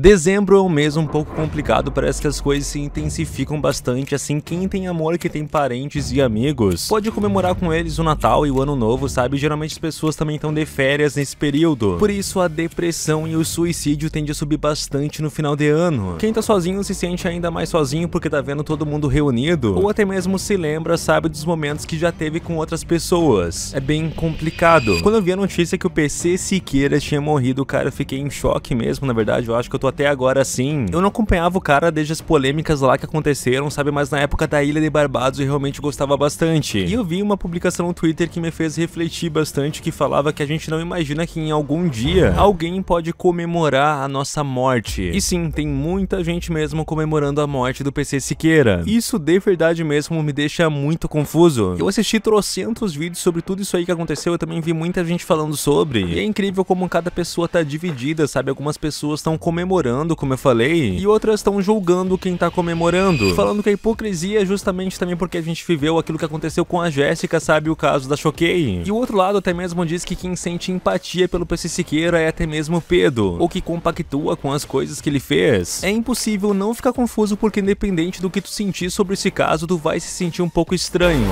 Dezembro é um mês um pouco complicado, parece que as coisas se intensificam bastante, assim, quem tem amor que tem parentes e amigos, pode comemorar com eles o Natal e o Ano Novo, sabe? Geralmente as pessoas também estão de férias nesse período. Por isso a depressão e o suicídio tende a subir bastante no final de ano. Quem tá sozinho se sente ainda mais sozinho porque tá vendo todo mundo reunido, ou até mesmo se lembra, sabe, dos momentos que já teve com outras pessoas. É bem complicado. Quando eu vi a notícia que o PC Siqueira tinha morrido, cara, eu fiquei em choque mesmo, na verdade, eu acho que eu tô até agora sim Eu não acompanhava o cara desde as polêmicas lá que aconteceram, sabe? Mas na época da Ilha de Barbados eu realmente gostava bastante. E eu vi uma publicação no Twitter que me fez refletir bastante, que falava que a gente não imagina que em algum dia alguém pode comemorar a nossa morte. E sim, tem muita gente mesmo comemorando a morte do PC Siqueira. Isso de verdade mesmo me deixa muito confuso. Eu assisti trocentos vídeos sobre tudo isso aí que aconteceu, eu também vi muita gente falando sobre. E é incrível como cada pessoa tá dividida, sabe? Algumas pessoas estão comemorando comemorando, como eu falei, e outras estão julgando quem tá comemorando. Falando que a hipocrisia é justamente também porque a gente viveu aquilo que aconteceu com a Jéssica, sabe, o caso da Choquei. E o outro lado até mesmo diz que quem sente empatia pelo PC Siqueira é até mesmo Pedro, ou que compactua com as coisas que ele fez. É impossível não ficar confuso porque independente do que tu sentir sobre esse caso, tu vai se sentir um pouco estranho.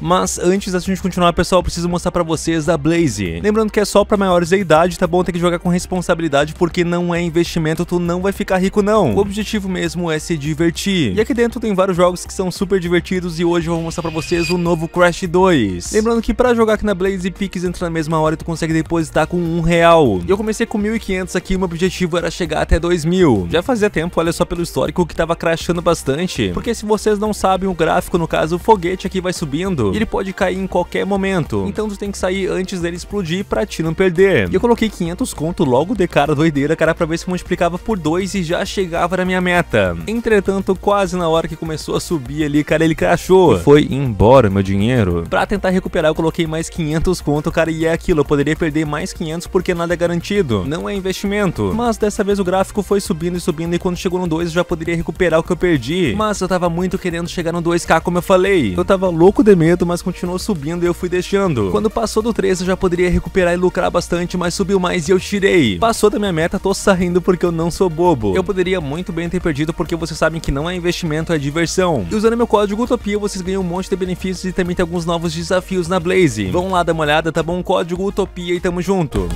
Mas antes da gente continuar, pessoal, eu preciso mostrar pra vocês a Blaze. Lembrando que é só pra maiores de idade, tá bom? Tem que jogar com responsabilidade porque não é investimento, tu não vai ficar rico não. O objetivo mesmo é se divertir. E aqui dentro tem vários jogos que são super divertidos e hoje eu vou mostrar pra vocês o novo Crash 2. Lembrando que pra jogar aqui na Blaze, Pix entra na mesma hora e tu consegue depositar com um real. Eu comecei com 1.500 aqui o meu objetivo era chegar até 2.000. Já fazia tempo, olha só pelo histórico, que tava crashando bastante. Porque se vocês não sabem o gráfico, no caso o foguete aqui vai subindo e ele pode cair em qualquer momento. Então tu tem que sair antes dele explodir pra te não perder. E eu coloquei 500 conto logo de cara doideira, cara, pra ver se multiplicava por 2 e já chegava na minha meta. Entretanto, quase na hora que começou a subir ali, cara, ele crashou. E foi embora meu dinheiro. Pra tentar recuperar, eu coloquei mais 500 conto, cara, e é aquilo. Eu poderia perder mais 500 porque nada é garantido. Não é investimento. Mas dessa vez o gráfico foi subindo e subindo e quando chegou no 2 eu já poderia recuperar o que eu perdi. Mas eu tava muito querendo chegar no 2k, como eu falei. Eu tava louco de medo momento, mas continuou subindo e eu fui deixando. Quando passou do 3, eu já poderia recuperar e lucrar bastante, mas subiu mais e eu tirei. Passou da minha meta, tô saindo porque eu não sou bobo. Eu poderia muito bem ter perdido porque vocês sabem que não é investimento, é diversão. E usando meu código Utopia, vocês ganham um monte de benefícios e também tem alguns novos desafios na Blaze. Vão lá dar uma olhada, tá bom? Código Utopia e tamo junto.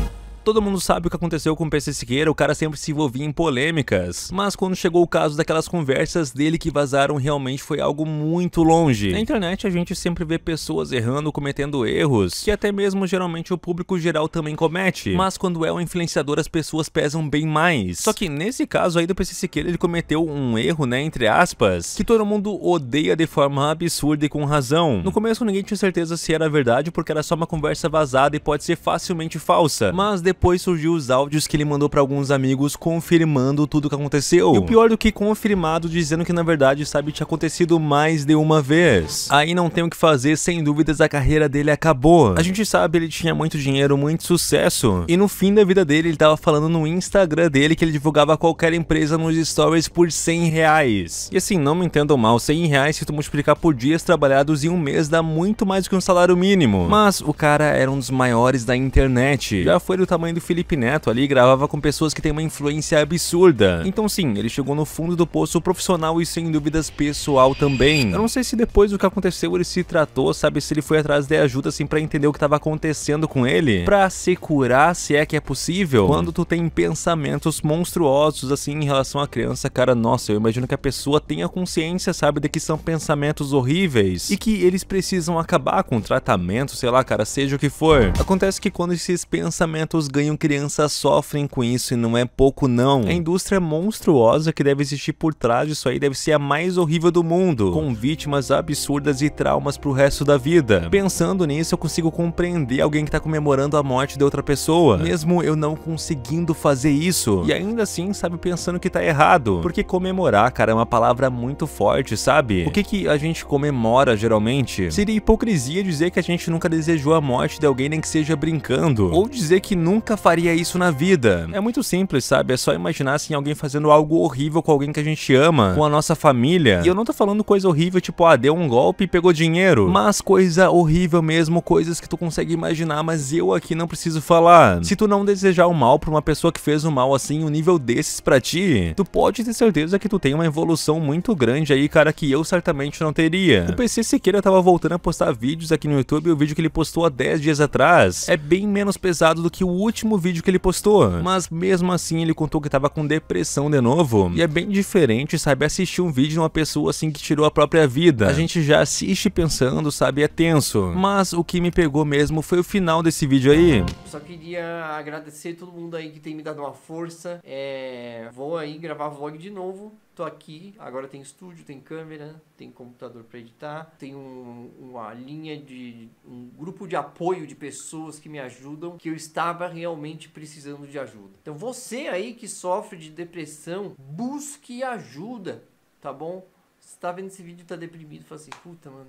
Todo mundo sabe o que aconteceu com o PC Siqueira, o cara sempre se envolvia em polêmicas. Mas quando chegou o caso daquelas conversas dele que vazaram, realmente foi algo muito longe. Na internet a gente sempre vê pessoas errando, cometendo erros, que até mesmo geralmente o público geral também comete. Mas quando é um influenciador as pessoas pesam bem mais. Só que nesse caso aí do PC Siqueira ele cometeu um erro, né, entre aspas, que todo mundo odeia de forma absurda e com razão. No começo ninguém tinha certeza se era verdade porque era só uma conversa vazada e pode ser facilmente falsa. Mas depois depois surgiu os áudios que ele mandou para alguns amigos confirmando tudo o que aconteceu. E o pior do que confirmado, dizendo que na verdade sabe tinha acontecido mais de uma vez. Aí não tem o que fazer, sem dúvidas a carreira dele acabou. A gente sabe, ele tinha muito dinheiro, muito sucesso. E no fim da vida dele, ele tava falando no Instagram dele que ele divulgava qualquer empresa nos stories por 100 reais. E assim, não me entendam mal, 100 reais se tu multiplicar por dias trabalhados em um mês dá muito mais do que um salário mínimo. Mas o cara era um dos maiores da internet. Já foi do tamanho tamanho do Felipe Neto ali gravava com pessoas que têm uma influência absurda. Então sim, ele chegou no fundo do poço profissional e sem dúvidas pessoal também. Eu não sei se depois do que aconteceu ele se tratou, sabe, se ele foi atrás de ajuda assim para entender o que estava acontecendo com ele, para se curar se é que é possível. Quando tu tem pensamentos monstruosos assim em relação à criança, cara, nossa, eu imagino que a pessoa tenha consciência, sabe, de que são pensamentos horríveis e que eles precisam acabar com o tratamento, sei lá, cara, seja o que for. Acontece que quando esses pensamentos ganham, crianças sofrem com isso e não é pouco não. A indústria monstruosa que deve existir por trás disso aí deve ser a mais horrível do mundo, com vítimas absurdas e traumas pro resto da vida. Pensando nisso, eu consigo compreender alguém que tá comemorando a morte de outra pessoa, mesmo eu não conseguindo fazer isso. E ainda assim, sabe, pensando que tá errado. Porque comemorar, cara, é uma palavra muito forte, sabe? O que que a gente comemora geralmente? Seria hipocrisia dizer que a gente nunca desejou a morte de alguém, nem que seja brincando, ou dizer que nunca nunca faria isso na vida. É muito simples, sabe? É só imaginar assim alguém fazendo algo horrível com alguém que a gente ama, com a nossa família. E eu não tô falando coisa horrível, tipo, ah, deu um golpe e pegou dinheiro, mas coisa horrível mesmo, coisas que tu consegue imaginar, mas eu aqui não preciso falar. Se tu não desejar o mal pra uma pessoa que fez o mal assim, um nível desses pra ti, tu pode ter certeza que tu tem uma evolução muito grande aí, cara, que eu certamente não teria. O PC Siqueira tava voltando a postar vídeos aqui no YouTube, o vídeo que ele postou há 10 dias atrás é bem menos pesado do que o último último vídeo que ele postou, mas mesmo assim ele contou que tava com depressão de novo. E é bem diferente, sabe, assistir um vídeo de uma pessoa assim que tirou a própria vida. A gente já assiste pensando, sabe, é tenso. Mas o que me pegou mesmo foi o final desse vídeo aí. Só queria agradecer todo mundo aí que tem me dado uma força. É... Vou aí gravar vlog de novo. Tô aqui, agora tem estúdio, tem câmera, tem computador para editar, tem um, uma linha de um grupo de apoio de pessoas que me ajudam, que eu estava realmente precisando de ajuda. Então você aí que sofre de depressão, busque ajuda, tá bom? Você tá vendo esse vídeo e tá deprimido, fala assim, puta, mano,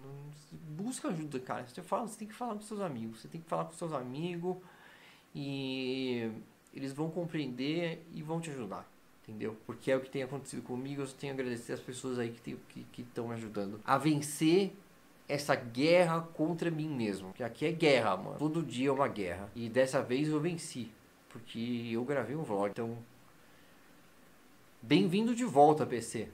busca ajuda, cara. Você, fala, você tem que falar com seus amigos, você tem que falar com seus amigos e eles vão compreender e vão te ajudar entendeu? Porque é o que tem acontecido comigo, eu só tenho a agradecer as pessoas aí que estão me ajudando a vencer essa guerra contra mim mesmo. Porque aqui é guerra, mano. Todo dia é uma guerra. E dessa vez eu venci, porque eu gravei um vlog. Então, bem-vindo de volta, PC.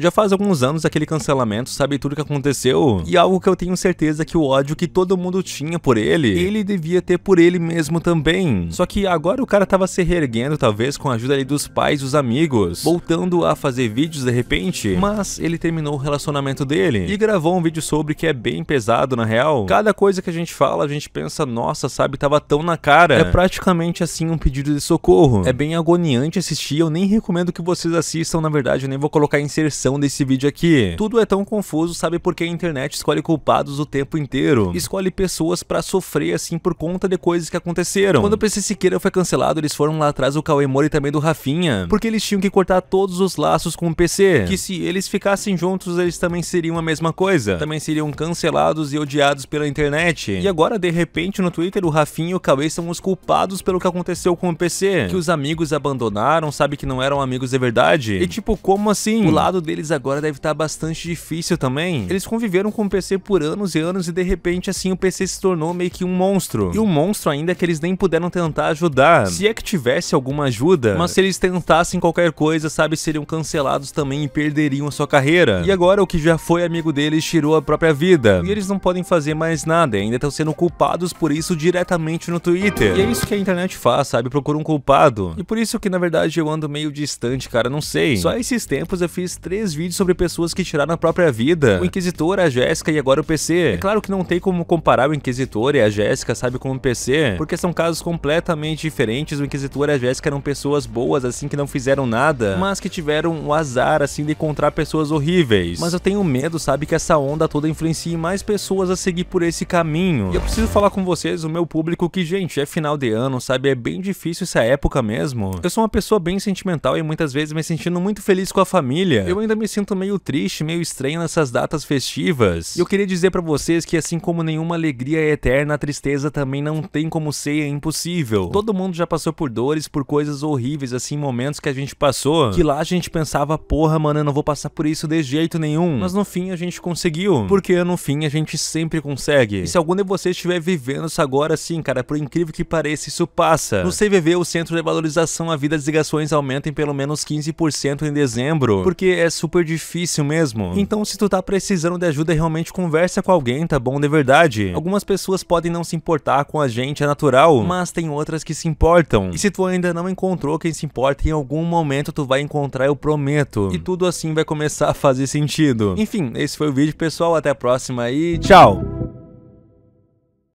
Já faz alguns anos aquele cancelamento, sabe tudo que aconteceu. E algo que eu tenho certeza que o ódio que todo mundo tinha por ele, ele devia ter por ele mesmo também. Só que agora o cara tava se reerguendo, talvez com a ajuda ali dos pais, dos amigos, voltando a fazer vídeos de repente. Mas ele terminou o relacionamento dele e gravou um vídeo sobre que é bem pesado na real. Cada coisa que a gente fala, a gente pensa, nossa, sabe, tava tão na cara. É praticamente assim um pedido de socorro. É bem agoniante assistir, eu nem recomendo que vocês assistam, na verdade, eu nem vou colocar inserção descrição desse vídeo aqui. Tudo é tão confuso, sabe por que a internet escolhe culpados o tempo inteiro? Escolhe pessoas para sofrer assim por conta de coisas que aconteceram. Quando o PC Siqueira foi cancelado, eles foram lá atrás do Cauê Moura e também do Rafinha, porque eles tinham que cortar todos os laços com o PC, que se eles ficassem juntos, eles também seriam a mesma coisa. Também seriam cancelados e odiados pela internet. E agora, de repente, no Twitter, o Rafinha e o Cauê são os culpados pelo que aconteceu com o PC, que os amigos abandonaram, sabe que não eram amigos de verdade. E tipo, como assim? O lado deles deles agora deve estar bastante difícil também. Eles conviveram com o PC por anos e anos e de repente assim o PC se tornou meio que um monstro. E um monstro ainda é que eles nem puderam tentar ajudar. Se é que tivesse alguma ajuda, mas se eles tentassem qualquer coisa, sabe, seriam cancelados também e perderiam a sua carreira. E agora o que já foi amigo deles tirou a própria vida. E eles não podem fazer mais nada, E ainda estão sendo culpados por isso diretamente no Twitter. E é isso que a internet faz, sabe, procura um culpado. E por isso que na verdade eu ando meio distante, cara, não sei. Só esses tempos eu fiz três três vídeos sobre pessoas que tiraram a própria vida. O Inquisitor, a Jéssica e agora o PC. É claro que não tem como comparar o Inquisitor e a Jéssica, sabe, com o PC, porque são casos completamente diferentes. O Inquisitor e a Jéssica eram pessoas boas, assim, que não fizeram nada, mas que tiveram o azar, assim, de encontrar pessoas horríveis. Mas eu tenho medo, sabe, que essa onda toda influencie mais pessoas a seguir por esse caminho. E eu preciso falar com vocês, o meu público, que, gente, é final de ano, sabe, é bem difícil essa época mesmo. Eu sou uma pessoa bem sentimental e muitas vezes me sentindo muito feliz com a família. Eu ainda me sinto meio triste, meio estranho nessas datas festivas. E eu queria dizer para vocês que assim como nenhuma alegria é eterna, a tristeza também não tem como ser, é impossível. Todo mundo já passou por dores, por coisas horríveis, assim, momentos que a gente passou, que lá a gente pensava, porra, mano, eu não vou passar por isso de jeito nenhum. Mas no fim a gente conseguiu, porque no fim a gente sempre consegue. E se algum de vocês estiver vivendo isso agora, assim, cara, por incrível que pareça, isso passa. No CVV, o Centro de Valorização à Vida, das ligações aumentem pelo menos 15% em dezembro, porque é super difícil mesmo. Então, se tu tá precisando de ajuda, realmente conversa com alguém, tá bom? De verdade. Algumas pessoas podem não se importar com a gente, é natural, mas tem outras que se importam. E se tu ainda não encontrou quem se importa, em algum momento tu vai encontrar, eu prometo. E tudo assim vai começar a fazer sentido. Enfim, esse foi o vídeo, pessoal. Até a próxima e tchau!